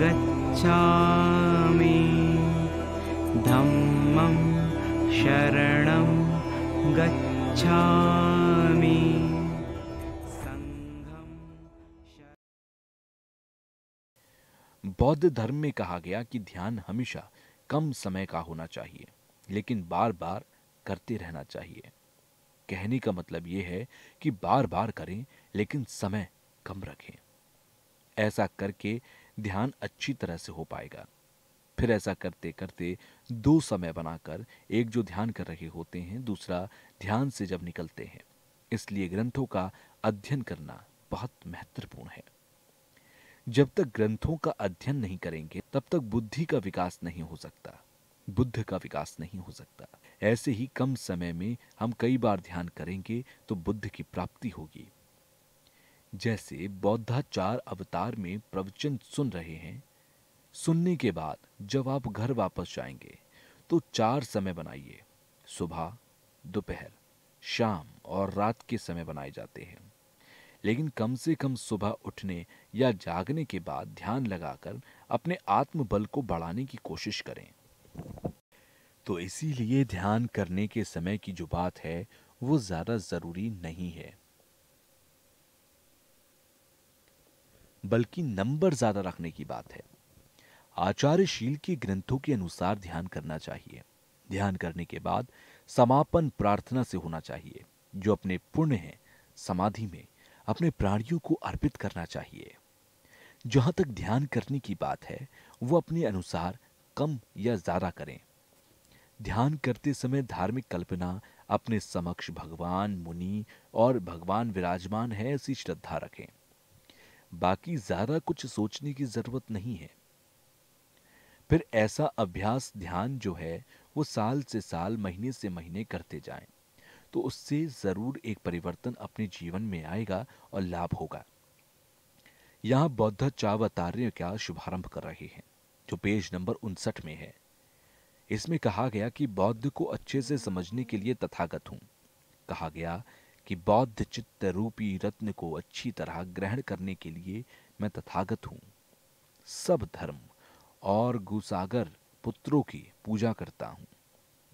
गच्छामि धम्मं गच्छामि बौद्ध धर्म में कहा गया कि ध्यान हमेशा कम समय का होना चाहिए लेकिन बार बार करते रहना चाहिए कहने का मतलब यह है कि बार बार करें लेकिन समय कम रखें ऐसा करके ध्यान अच्छी तरह से हो पाएगा फिर ऐसा करते करते दो समय बनाकर एक जो ध्यान कर रहे होते हैं दूसरा ध्यान से जब निकलते हैं इसलिए ग्रंथों का अध्ययन करना बहुत महत्वपूर्ण है जब तक ग्रंथों का अध्ययन नहीं करेंगे तब तक बुद्धि का विकास नहीं हो सकता बुद्ध का विकास नहीं हो सकता ऐसे ही कम समय में हम कई बार ध्यान करेंगे तो बुद्ध की प्राप्ति होगी जैसे बौद्धाचार अवतार में प्रवचन सुन रहे हैं सुनने के बाद जब आप घर वापस जाएंगे तो चार समय बनाइए सुबह दोपहर शाम और रात के समय बनाए जाते हैं लेकिन कम से कम सुबह उठने या जागने के बाद ध्यान लगाकर अपने आत्मबल को बढ़ाने की कोशिश करें तो इसीलिए ध्यान करने के समय की जो बात है वो ज़्यादा ज़रूरी नहीं है बल्कि नंबर ज़्यादा रखने की बात है आचार्यशील के ग्रंथों के अनुसार ध्यान करना चाहिए ध्यान करने के बाद समापन प्रार्थना से होना चाहिए जो अपने पुण्य है समाधि में अपने प्राणियों को अर्पित करना चाहिए जहां तक ध्यान करने की बात है वो अपने अनुसार कम या ज़्यादा करें ध्यान करते समय धार्मिक कल्पना अपने समक्ष भगवान मुनि और भगवान विराजमान है ऐसी श्रद्धा रखें बाकी ज्यादा कुछ सोचने की जरूरत नहीं है फिर ऐसा अभ्यास ध्यान जो है वो साल से साल महीने से महीने करते जाएं तो उससे जरूर एक परिवर्तन अपने जीवन में आएगा और लाभ होगा यहां बौद्ध चावतार्य का शुभारंभ कर रहे हैं जो पेज नंबर उनसठ में है इसमें कहा गया कि बौद्ध को अच्छे से समझने के लिए तथागत हूँ कहा गया कि बौद्ध चित्त रूपी रत्न को अच्छी तरह ग्रहण करने के लिए मैं तथागत हूँ सब धर्म और गुसागर पुत्रों की पूजा करता हूँ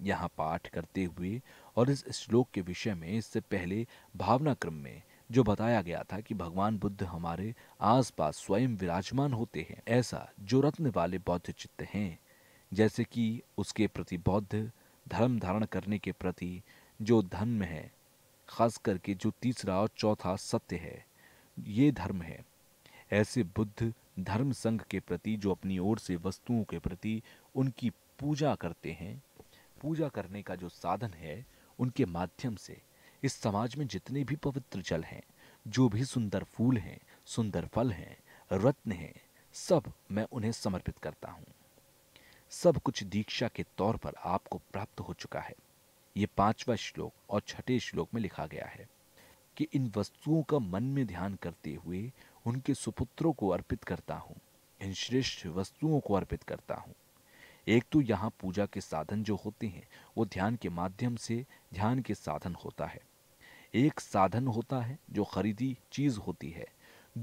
यहाँ पाठ करते हुए और इस श्लोक के विषय में इससे पहले भावना क्रम में जो बताया गया था कि भगवान बुद्ध हमारे आसपास स्वयं विराजमान होते हैं ऐसा जो रत्न वाले बौद्ध चित्त हैं जैसे कि उसके प्रति बौद्ध धर्म धारण करने के प्रति जो धर्म है खास करके जो तीसरा और चौथा सत्य है ये धर्म है ऐसे बुद्ध धर्म संघ के प्रति जो अपनी ओर से वस्तुओं के प्रति उनकी पूजा करते हैं पूजा करने का जो साधन है उनके माध्यम से इस समाज में जितने भी पवित्र जल हैं जो भी सुंदर फूल हैं सुंदर फल हैं रत्न हैं सब मैं उन्हें समर्पित करता हूँ सब कुछ दीक्षा के तौर पर आपको प्राप्त हो चुका है ये पांचवा श्लोक और छठे श्लोक में लिखा गया है कि इन वस्तुओं का मन में ध्यान करते हुए उनके सुपुत्रों को अर्पित करता हूँ इन श्रेष्ठ वस्तुओं को अर्पित करता हूँ एक तो यहाँ पूजा के साधन जो होते हैं वो ध्यान के माध्यम से ध्यान के साधन होता है एक साधन होता है जो खरीदी चीज होती है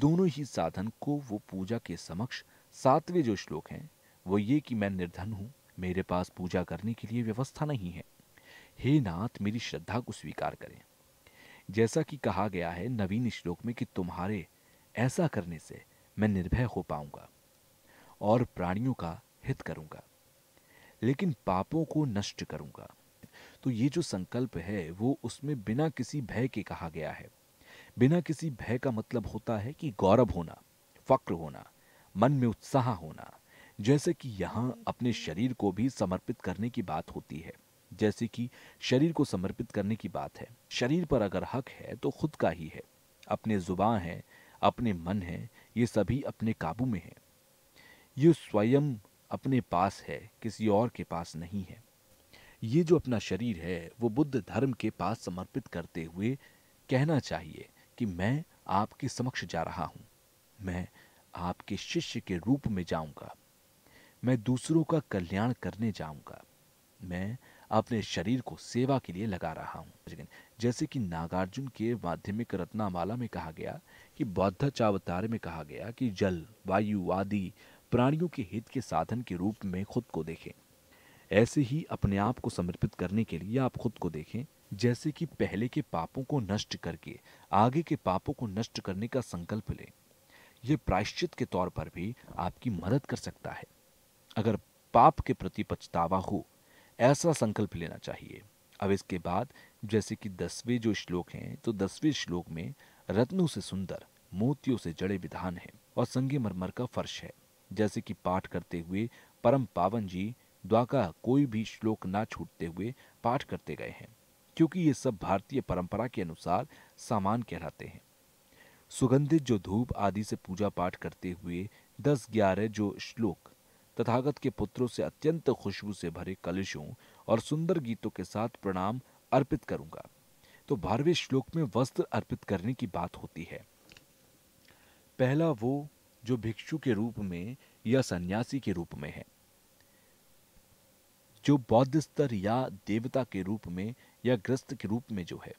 दोनों ही साधन को वो पूजा के समक्ष सातवें जो श्लोक हैं वो ये कि मैं निर्धन हूँ मेरे पास पूजा करने के लिए व्यवस्था नहीं है हे नाथ मेरी श्रद्धा को स्वीकार करें जैसा कि कहा गया है नवीन श्लोक में कि तुम्हारे ऐसा करने से मैं निर्भय हो पाऊंगा और प्राणियों का हित करूंगा लेकिन पापों को नष्ट करूंगा तो ये जो संकल्प है वो उसमें बिना किसी भय के कहा गया है बिना किसी भय का मतलब होता है कि गौरव होना फक्र होना मन में उत्साह होना जैसे कि यहाँ अपने शरीर को भी समर्पित करने की बात होती है जैसे कि शरीर को समर्पित करने की बात है शरीर पर अगर हक है तो खुद का ही है अपने जुबा है अपने मन है ये सभी अपने काबू में है ये स्वयं अपने पास है किसी और के पास नहीं है ये जो अपना शरीर है वो बुद्ध धर्म के पास समर्पित करते हुए कहना चाहिए कि मैं आपके समक्ष जा रहा हूं मैं आपके शिष्य के रूप में जाऊंगा मैं दूसरों का कल्याण करने जाऊंगा मैं अपने शरीर को सेवा के लिए लगा रहा हूँ जैसे कि नागार्जुन के माध्यमिक रत्नामाला में कहा गया कि बौद्ध चावतार में कहा गया कि जल वायु आदि प्राणियों के हित के साधन के रूप में खुद को देखें ऐसे ही अपने आप को समर्पित करने के लिए आप खुद को देखें जैसे कि पहले के पापों को नष्ट करके आगे के पापों को नष्ट करने का संकल्प लें यह प्रायश्चित के तौर पर भी आपकी मदद कर सकता है अगर पाप के प्रति पछतावा हो ऐसा संकल्प लेना चाहिए अब इसके बाद जैसे कि दसवें जो श्लोक हैं तो दसवें श्लोक में रत्नों से सुंदर मोतियों से जड़े विधान है और संगे मरमर का फर्श है जैसे कि पाठ करते हुए परम पावन जी द्वाका कोई भी श्लोक ना छूटते हुए पाठ करते गए हैं क्योंकि ये सब भारतीय परंपरा के अनुसार सामान कहलाते हैं सुगंधित जो धूप आदि से पूजा पाठ करते हुए दस ग्यारह जो श्लोक तथागत के पुत्रों से अत्यंत खुशबू से भरे कलशों और सुंदर गीतों के साथ प्रणाम अर्पित करूंगा तो बारहवें श्लोक में वस्त्र अर्पित करने की बात होती है पहला वो जो भिक्षु के रूप में या सन्यासी के रूप में है जो बौद्ध स्तर या देवता के रूप में या ग्रस्त के रूप में जो है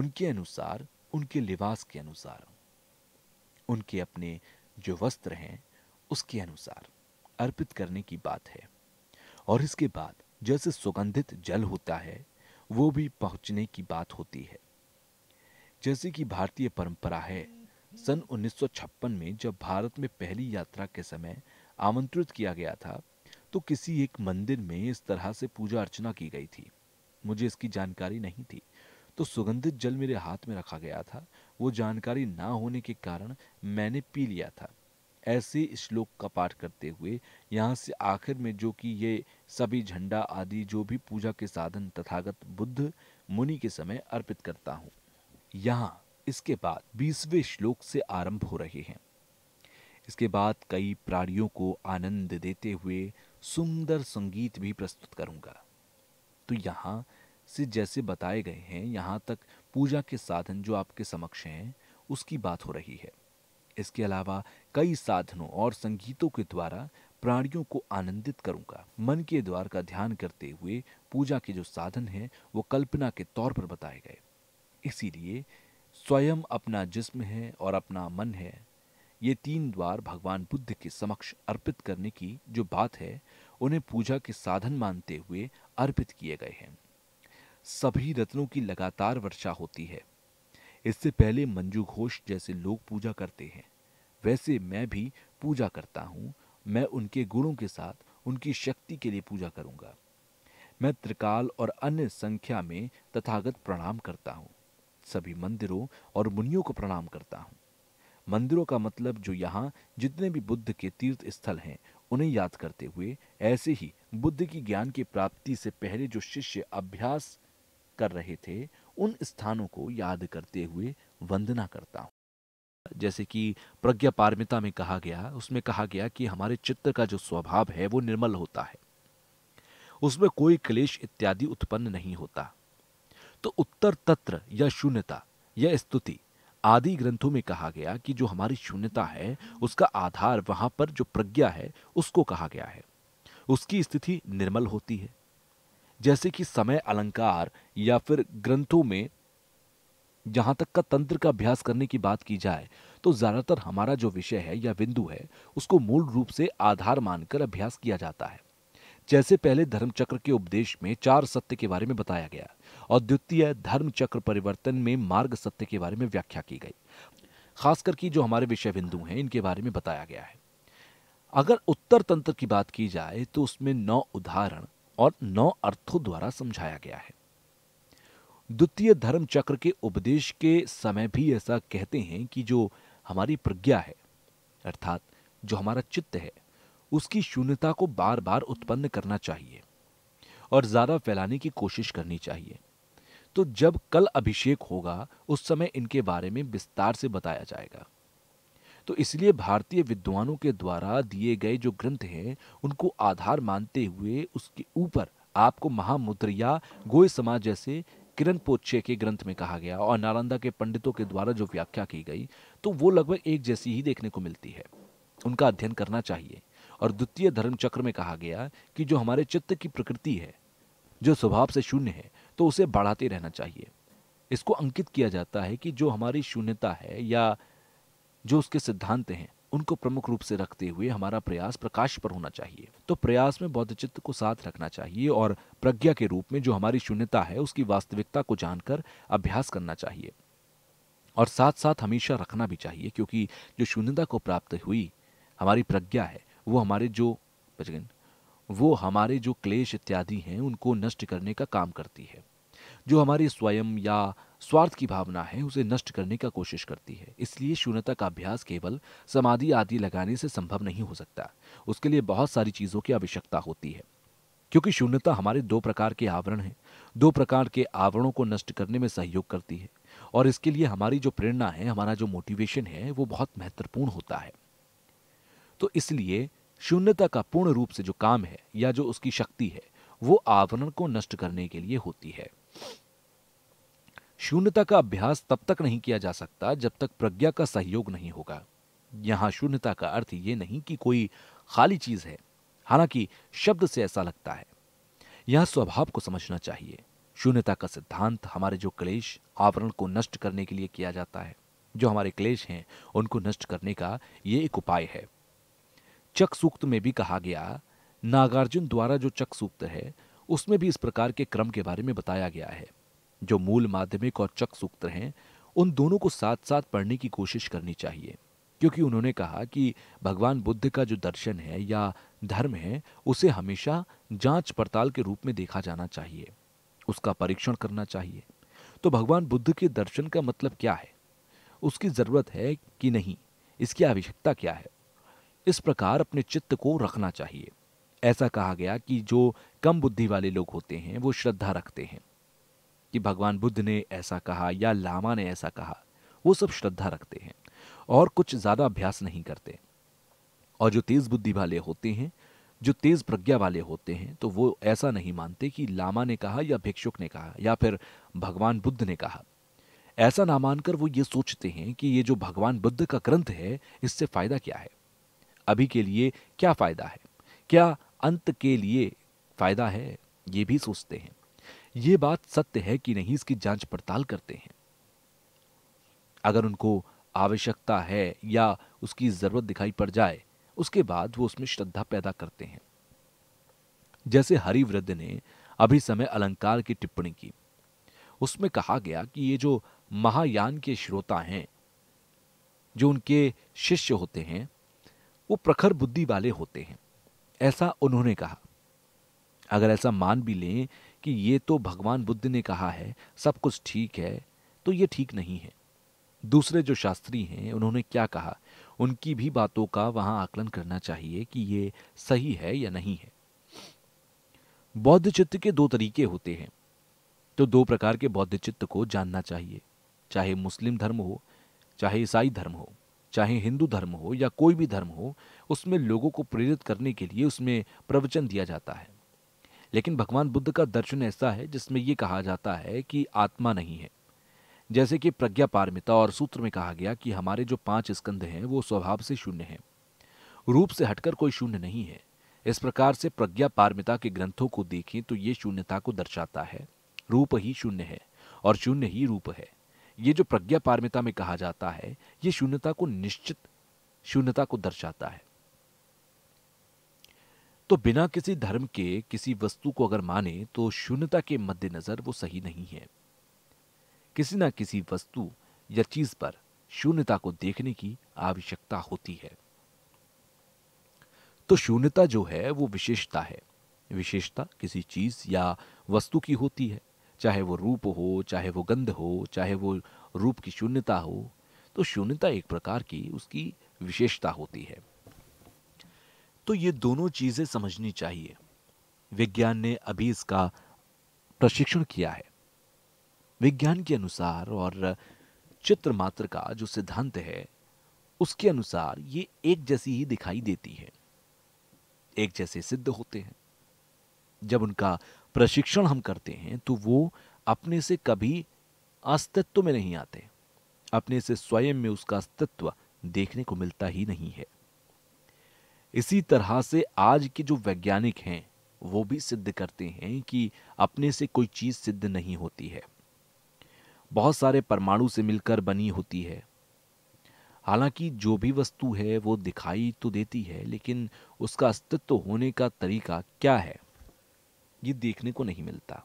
उनके अनुसार उनके लिबास के अनुसार उनके अपने जो वस्त्र हैं उसके अनुसार अर्पित करने की बात है और इसके बाद जैसे सुगंधित जल होता है वो भी पहुंचने की बात होती है जैसे कि भारतीय परंपरा है सन 1956 में जब भारत में पहली यात्रा के समय आमंत्रित किया गया था तो किसी एक मंदिर में इस तरह से पूजा अर्चना की गई थी मुझे इसकी जानकारी नहीं थी तो सुगंधित जल मेरे हाथ में रखा गया था वो जानकारी ना होने के कारण मैंने पी लिया था ऐसे श्लोक का पाठ करते हुए यहाँ से आखिर में जो कि ये सभी झंडा आदि जो भी पूजा के साधन तथागत बुद्ध मुनि के समय अर्पित करता हूँ यहाँ इसके बाद बीसवें श्लोक से आरंभ हो रहे हैं इसके बाद कई प्राणियों को आनंद देते हुए सुंदर संगीत भी प्रस्तुत करूंगा तो यहाँ से जैसे बताए गए हैं यहाँ तक पूजा के साधन जो आपके समक्ष हैं उसकी बात हो रही है इसके अलावा कई साधनों और संगीतों के द्वारा प्राणियों को आनंदित करूंगा मन के द्वार का ध्यान करते हुए पूजा के जो साधन हैं वो कल्पना के तौर पर बताए गए इसीलिए स्वयं अपना जिस्म है और अपना मन है ये तीन द्वार भगवान बुद्ध के समक्ष अर्पित करने की जो बात है उन्हें पूजा के साधन मानते हुए अर्पित किए गए हैं सभी रत्नों की लगातार वर्षा होती है इससे पहले मंजू घोष जैसे लोग पूजा करते हैं वैसे मैं भी पूजा करता हूँ मैं उनके गुणों के साथ उनकी शक्ति के लिए पूजा करूँगा मैं त्रिकाल और अन्य संख्या में तथागत प्रणाम करता हूँ सभी मंदिरों और मुनियों को प्रणाम करता हूँ मंदिरों का मतलब जो यहाँ जितने भी बुद्ध के तीर्थ स्थल हैं उन्हें याद करते हुए ऐसे ही बुद्ध की ज्ञान की प्राप्ति से पहले जो शिष्य अभ्यास कर रहे थे उन स्थानों को याद करते हुए वंदना करता हूँ जैसे कि प्रज्ञा पारमिता में कहा गया उसमें कहा गया कि हमारे चित्त का जो स्वभाव है वो निर्मल होता है उसमें कोई क्लेश इत्यादि उत्पन्न नहीं होता तो उत्तर तत्र या शून्यता या स्तुति आदि ग्रंथों में कहा गया कि जो हमारी शून्यता है उसका आधार वहां पर जो प्रज्ञा है उसको कहा गया है उसकी स्थिति निर्मल होती है जैसे कि समय अलंकार या फिर ग्रंथों में जहां तक का तंत्र का अभ्यास करने की बात की जाए तो ज्यादातर हमारा जो विषय है या बिंदु है उसको मूल रूप से आधार मानकर अभ्यास किया जाता है जैसे पहले धर्मचक्र के उपदेश में चार सत्य के बारे में बताया गया और द्वितीय धर्मचक्र परिवर्तन में मार्ग सत्य के बारे में व्याख्या की गई खासकर की जो हमारे विषय बिंदु हैं इनके बारे में बताया गया है अगर उत्तर तंत्र की बात की जाए तो उसमें नौ उदाहरण और नौ अर्थों द्वारा समझाया गया है द्वितीय धर्म चक्र के उपदेश के समय भी ऐसा कहते हैं कि जो हमारी प्रज्ञा है अर्थात जो हमारा चित्त है उसकी शून्यता को बार बार उत्पन्न करना चाहिए और ज्यादा फैलाने की कोशिश करनी चाहिए तो जब कल अभिषेक होगा उस समय इनके बारे में विस्तार से बताया जाएगा तो इसलिए भारतीय विद्वानों के द्वारा दिए गए जो ग्रंथ हैं उनको आधार मानते हुए उसके ऊपर आपको महामुद्र या गोय समाज जैसे किरण पोचे के ग्रंथ में कहा गया और नालंदा के पंडितों के द्वारा जो व्याख्या की गई तो वो लगभग एक जैसी ही देखने को मिलती है उनका अध्ययन करना चाहिए और द्वितीय धर्म चक्र में कहा गया कि जो हमारे चित्त की प्रकृति है जो स्वभाव से शून्य है तो उसे बढ़ाते रहना चाहिए इसको अंकित किया जाता है कि जो हमारी शून्यता है या जो उसके सिद्धांत हैं उनको प्रमुख रूप से रखते हुए हमारा प्रयास प्रकाश पर होना चाहिए तो प्रयास में बौद्ध चित्त को साथ रखना चाहिए और प्रज्ञा के रूप में जो हमारी शून्यता है उसकी वास्तविकता को जानकर अभ्यास करना चाहिए और साथ साथ हमेशा रखना भी चाहिए क्योंकि जो शून्यता को प्राप्त हुई हमारी प्रज्ञा है वो हमारे जो वो हमारे जो क्लेश इत्यादि हैं उनको नष्ट करने का काम करती है जो हमारी स्वयं या स्वार्थ की भावना है उसे नष्ट करने का कोशिश करती है इसलिए शून्यता का अभ्यास केवल समाधि आदि लगाने से संभव नहीं हो सकता उसके लिए बहुत सारी चीजों की आवश्यकता होती है क्योंकि शून्यता हमारे दो प्रकार के आवरण हैं दो प्रकार के आवरणों को नष्ट करने में सहयोग करती है और इसके लिए हमारी जो प्रेरणा है हमारा जो मोटिवेशन है वो बहुत महत्वपूर्ण होता है तो इसलिए शून्यता का पूर्ण रूप से जो काम है या जो उसकी शक्ति है वो आवरण को नष्ट करने के लिए होती है शून्यता का अभ्यास तब तक नहीं किया जा सकता जब तक प्रज्ञा का सहयोग नहीं होगा यहां शून्यता का अर्थ यह नहीं कि कोई खाली चीज है हालांकि शब्द से ऐसा लगता है यह स्वभाव को समझना चाहिए शून्यता का सिद्धांत हमारे जो क्लेश आवरण को नष्ट करने के लिए किया जाता है जो हमारे क्लेश हैं उनको नष्ट करने का ये एक उपाय है चक सूक्त में भी कहा गया नागार्जुन द्वारा जो चक सूक्त है उसमें भी इस प्रकार के क्रम के बारे में बताया गया है जो मूल माध्यमिक और चक सूत्र हैं उन दोनों को साथ साथ पढ़ने की कोशिश करनी चाहिए क्योंकि उन्होंने कहा कि भगवान बुद्ध का जो दर्शन है या धर्म है उसे हमेशा जांच पड़ताल के रूप में देखा जाना चाहिए उसका परीक्षण करना चाहिए तो भगवान बुद्ध के दर्शन का मतलब क्या है उसकी जरूरत है कि नहीं इसकी आवश्यकता क्या है इस प्रकार अपने चित्त को रखना चाहिए ऐसा कहा गया कि जो कम बुद्धि वाले लोग होते हैं वो श्रद्धा रखते हैं कि भगवान बुद्ध ने ऐसा कहा या लामा ने ऐसा कहा वो सब श्रद्धा रखते हैं और कुछ ज़्यादा अभ्यास नहीं करते और जो तेज़ बुद्धि वाले होते हैं जो तेज प्रज्ञा वाले होते हैं तो वो ऐसा नहीं मानते कि लामा ने कहा या भिक्षुक ने कहा या फिर भगवान बुद्ध ने कहा ऐसा ना मानकर वो ये सोचते हैं कि ये जो भगवान बुद्ध का ग्रंथ है इससे फायदा क्या है अभी के लिए क्या फायदा है क्या अंत के लिए फायदा है ये भी सोचते हैं ये बात सत्य है कि नहीं इसकी जांच पड़ताल करते हैं अगर उनको आवश्यकता है या उसकी जरूरत दिखाई पड़ जाए उसके बाद वो उसमें श्रद्धा पैदा करते हैं जैसे हरिवृद्ध ने अभी समय अलंकार की टिप्पणी की उसमें कहा गया कि ये जो महायान के श्रोता हैं जो उनके शिष्य होते हैं वो प्रखर बुद्धि वाले होते हैं ऐसा उन्होंने कहा अगर ऐसा मान भी लें कि ये तो भगवान बुद्ध ने कहा है सब कुछ ठीक है तो ये ठीक नहीं है दूसरे जो शास्त्री हैं उन्होंने क्या कहा उनकी भी बातों का वहां आकलन करना चाहिए कि ये सही है या नहीं है बौद्ध चित्त के दो तरीके होते हैं तो दो प्रकार के बौद्ध चित्त को जानना चाहिए चाहे मुस्लिम धर्म हो चाहे ईसाई धर्म हो चाहे हिंदू धर्म हो या कोई भी धर्म हो उसमें लोगों को प्रेरित करने के लिए उसमें प्रवचन दिया जाता है लेकिन भगवान बुद्ध का दर्शन ऐसा है जिसमें यह कहा जाता है कि आत्मा नहीं है जैसे कि प्रज्ञा पारमिता और सूत्र में कहा गया कि हमारे जो पांच स्कंद हैं वो स्वभाव से शून्य हैं रूप से हटकर कोई शून्य नहीं है इस प्रकार से प्रज्ञा पारमिता के ग्रंथों को देखें तो ये शून्यता को दर्शाता है रूप ही शून्य है और शून्य ही रूप है ये जो प्रज्ञा पारमिता में कहा जाता है ये शून्यता को निश्चित शून्यता को दर्शाता है तो बिना किसी धर्म के किसी वस्तु को अगर माने तो शून्यता के मद्देनजर वो सही नहीं है किसी ना किसी वस्तु या चीज पर शून्यता को देखने की आवश्यकता होती है तो शून्यता जो है वो विशेषता है विशेषता किसी चीज या वस्तु की होती है चाहे वो रूप हो चाहे वो गंध हो चाहे वो रूप की शून्यता हो तो शून्यता एक प्रकार की उसकी विशेषता होती है तो ये दोनों चीज़ें समझनी चाहिए विज्ञान ने अभी इसका प्रशिक्षण किया है विज्ञान के अनुसार और चित्र मात्र का जो सिद्धांत है उसके अनुसार ये एक जैसी ही दिखाई देती है एक जैसे सिद्ध होते हैं जब उनका प्रशिक्षण हम करते हैं तो वो अपने से कभी अस्तित्व में नहीं आते अपने से स्वयं में उसका अस्तित्व देखने को मिलता ही नहीं है इसी तरह से आज के जो वैज्ञानिक हैं वो भी सिद्ध करते हैं कि अपने से कोई चीज़ सिद्ध नहीं होती है बहुत सारे परमाणु से मिलकर बनी होती है हालांकि जो भी वस्तु है वो दिखाई तो देती है लेकिन उसका अस्तित्व होने का तरीका क्या है ये देखने को नहीं मिलता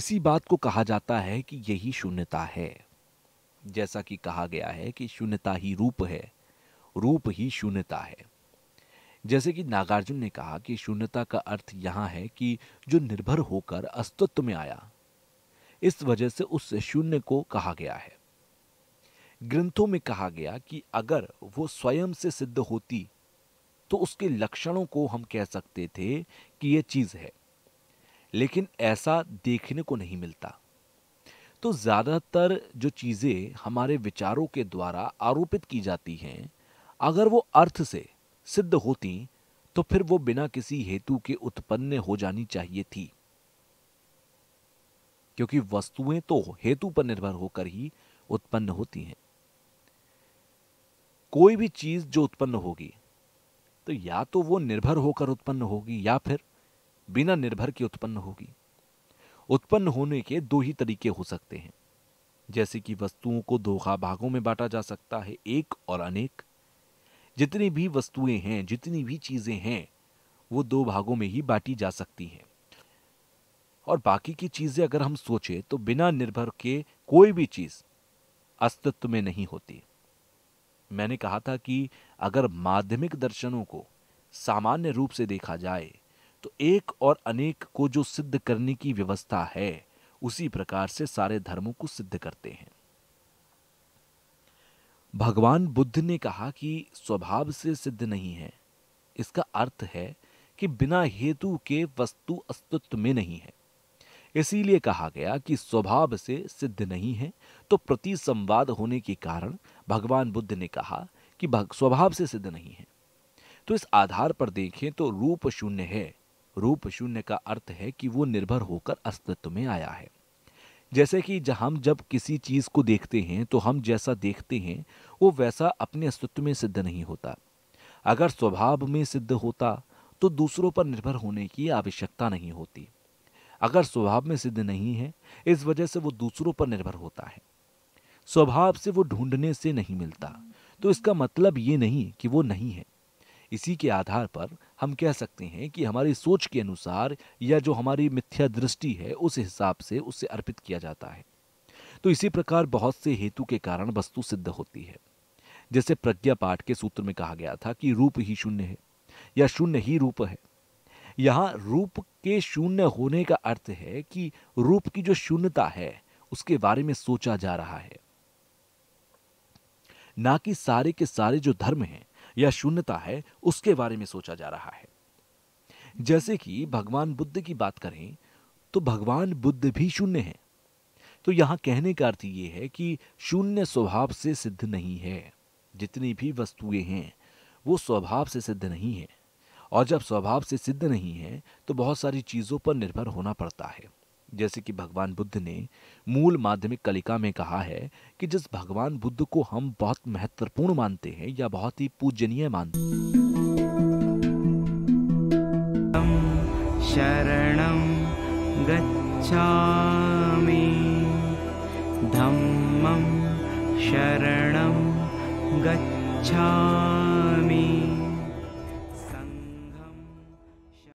इसी बात को कहा जाता है कि यही शून्यता है जैसा कि कहा गया है कि शून्यता ही रूप है रूप ही शून्यता है जैसे कि नागार्जुन ने कहा कि शून्यता का अर्थ यहां है कि जो निर्भर होकर अस्तित्व में आया इस वजह से उस शून्य को कहा गया है ग्रंथों में कहा गया कि अगर वो स्वयं से सिद्ध होती तो उसके लक्षणों को हम कह सकते थे कि यह चीज है लेकिन ऐसा देखने को नहीं मिलता तो ज़्यादातर जो चीज़ें हमारे विचारों के द्वारा आरोपित की जाती हैं अगर वो अर्थ से सिद्ध होती तो फिर वो बिना किसी हेतु के उत्पन्न हो जानी चाहिए थी क्योंकि वस्तुएं तो हेतु पर निर्भर होकर ही उत्पन्न होती हैं कोई भी चीज जो उत्पन्न होगी तो या तो वो निर्भर होकर उत्पन्न होगी या फिर बिना निर्भर के उत्पन्न होगी उत्पन्न होने के दो ही तरीके हो सकते हैं जैसे कि वस्तुओं को दो भागों में बांटा जा सकता है एक और अनेक जितनी भी वस्तुएं हैं जितनी भी चीज़ें हैं वो दो भागों में ही बांटी जा सकती हैं और बाकी की चीज़ें अगर हम सोचें तो बिना निर्भर के कोई भी चीज़ अस्तित्व में नहीं होती मैंने कहा था कि अगर माध्यमिक दर्शनों को सामान्य रूप से देखा जाए तो एक और अनेक को जो सिद्ध करने की व्यवस्था है उसी प्रकार से सारे धर्मों को सिद्ध करते हैं भगवान बुद्ध ने कहा कि स्वभाव से सिद्ध नहीं है इसका अर्थ है कि बिना हेतु के वस्तु अस्तित्व में नहीं है इसीलिए कहा गया कि स्वभाव से सिद्ध नहीं है तो प्रति संवाद होने के कारण भगवान बुद्ध ने कहा कि स्वभाव से सिद्ध नहीं है तो इस आधार पर देखें तो रूप शून्य है रूप शून्य का अर्थ है कि वो निर्भर होकर अस्तित्व में आया है जैसे कि हम जब किसी चीज़ को देखते हैं तो हम जैसा देखते हैं वो वैसा अपने अस्तित्व में सिद्ध नहीं होता अगर स्वभाव में सिद्ध होता तो दूसरों पर निर्भर होने की आवश्यकता नहीं होती अगर स्वभाव में सिद्ध नहीं है इस वजह से वो दूसरों पर निर्भर होता है स्वभाव से वो ढूंढने से नहीं मिलता तो इसका मतलब ये नहीं कि वो नहीं है इसी के आधार पर हम कह सकते हैं कि हमारी सोच के अनुसार या जो हमारी मिथ्या दृष्टि है उस हिसाब से उसे अर्पित किया जाता है तो इसी प्रकार बहुत से हेतु के कारण वस्तु सिद्ध होती है जैसे प्रज्ञा पाठ के सूत्र में कहा गया था कि रूप ही शून्य है या शून्य ही रूप है यहाँ रूप के शून्य होने का अर्थ है कि रूप की जो शून्यता है उसके बारे में सोचा जा रहा है ना कि सारे के सारे जो धर्म हैं या शून्यता है उसके बारे में सोचा जा रहा है जैसे कि भगवान बुद्ध की बात करें तो भगवान बुद्ध भी शून्य है तो यहां कहने का अर्थ यह है कि शून्य स्वभाव से सिद्ध नहीं है जितनी भी वस्तुएं हैं वो स्वभाव से सिद्ध नहीं है और जब स्वभाव से सिद्ध नहीं है तो बहुत सारी चीज़ों पर निर्भर होना पड़ता है जैसे कि भगवान बुद्ध ने मूल माध्यमिक कलिका में कहा है कि जिस भगवान बुद्ध को हम बहुत महत्वपूर्ण मानते हैं या बहुत ही पूजनीय मानते शरण गच्छामि धम्मं शरणं गच्छामि